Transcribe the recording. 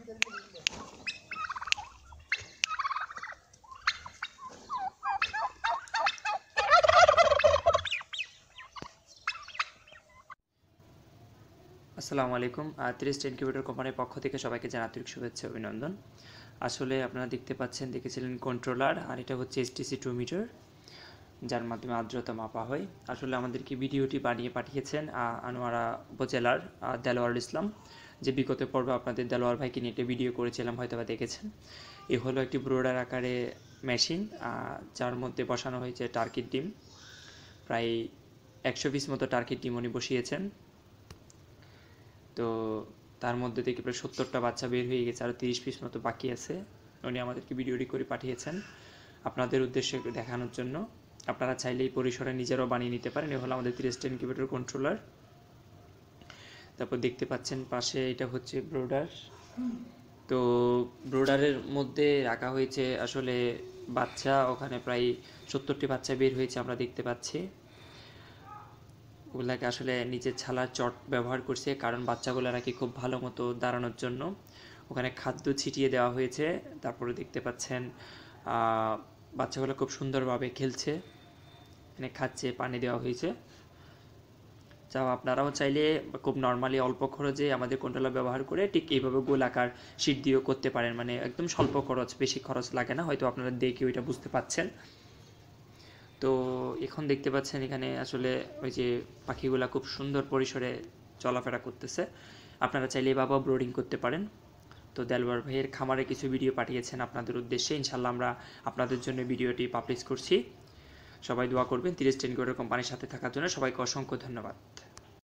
আসসালামু আলাইকুম ত্রিস্ট ইনকিউবেটর কোম্পানির পক্ষ থেকে সবাইকে জানাতরিক শুভেচ্ছা অভিনন্দন আসলে আপনারা দেখতে পাচ্ছেন দেখেছিলেন কন্ট্রোলার আর এটা হচ্ছে এসটিসি টু মিটার যার মাধ্যমে আর্দ্রতা মাপা হয় আসলে আমাদেরকে ভিডিওটি বানিয়ে পাঠিয়েছেন আনোয়ারা উপজেলার দেলোয়ারুল ইসলাম যে বিগত পর্বে আপনাদের দেলোয়ার ভাইকে নিয়ে একটা ভিডিও করেছিলাম হয়তো বা দেখেছেন এ হলো একটি ব্রোডার আকারে মেশিন যার মধ্যে বসানো হয়েছে টার্কির ডিম প্রায় একশো পিস মতো টার্কির ডিম উনি বসিয়েছেন তো তার মধ্যে থেকে প্রায় সত্তরটা বাচ্চা বের হয়ে গেছে আরও তিরিশ পিস মতো বাকি আছে উনি আমাদেরকে ভিডিওটি করে পাঠিয়েছেন আপনাদের উদ্দেশ্যে দেখানোর জন্য আপনারা চাইলে এই পরিসরে নিজেরাও বানিয়ে নিতে পারেন এ হলো আমাদের তিরিশটা ইনকিউবেটর কন্ট্রোলার তারপর দেখতে পাচ্ছেন পাশে এটা হচ্ছে ব্রোডার তো ব্রোডারের মধ্যে রাখা হয়েছে আসলে বাচ্চা ওখানে প্রায় সত্তরটি বাচ্চা বের হয়েছে আমরা দেখতে পাচ্ছি ওগুলাকে আসলে নিচের ছালার চট ব্যবহার করছে কারণ বাচ্চাগুলো নাকি খুব ভালো মতো দাঁড়ানোর জন্য ওখানে খাদ্য ছিটিয়ে দেওয়া হয়েছে তারপরে দেখতে পাচ্ছেন বাচ্চাগুলো খুব সুন্দরভাবে খেলছে এখানে খাচ্ছে পানি দেওয়া হয়েছে যা আপনারাও চাইলে খুব নর্মালি অল্প খরচে আমাদের কন্ট্রোলার ব্যবহার করে ঠিক এইভাবে গোলাকার শীট দিয়েও করতে পারেন মানে একদম স্বল্প খরচ বেশি খরচ লাগে না হয়তো আপনারা দেখে ওইটা বুঝতে পাচ্ছেন তো এখন দেখতে পাচ্ছেন এখানে আসলে ওই যে পাখিগুলা খুব সুন্দর পরিসরে চলাফেরা করতেছে আপনারা চাইলে বাবা ব্রোডিং করতে পারেন তো দেলবার ভাইয়ের খামারে কিছু ভিডিও পাঠিয়েছেন আপনাদের উদ্দেশ্যে ইনশাল্লাহ আমরা আপনাদের জন্য ভিডিওটি পাবলিশ করছি সবাই দোয়া করবেন তিরিশ টেন কোম্পানির সাথে থাকার জন্য সবাইকে অসংখ্য ধন্যবাদ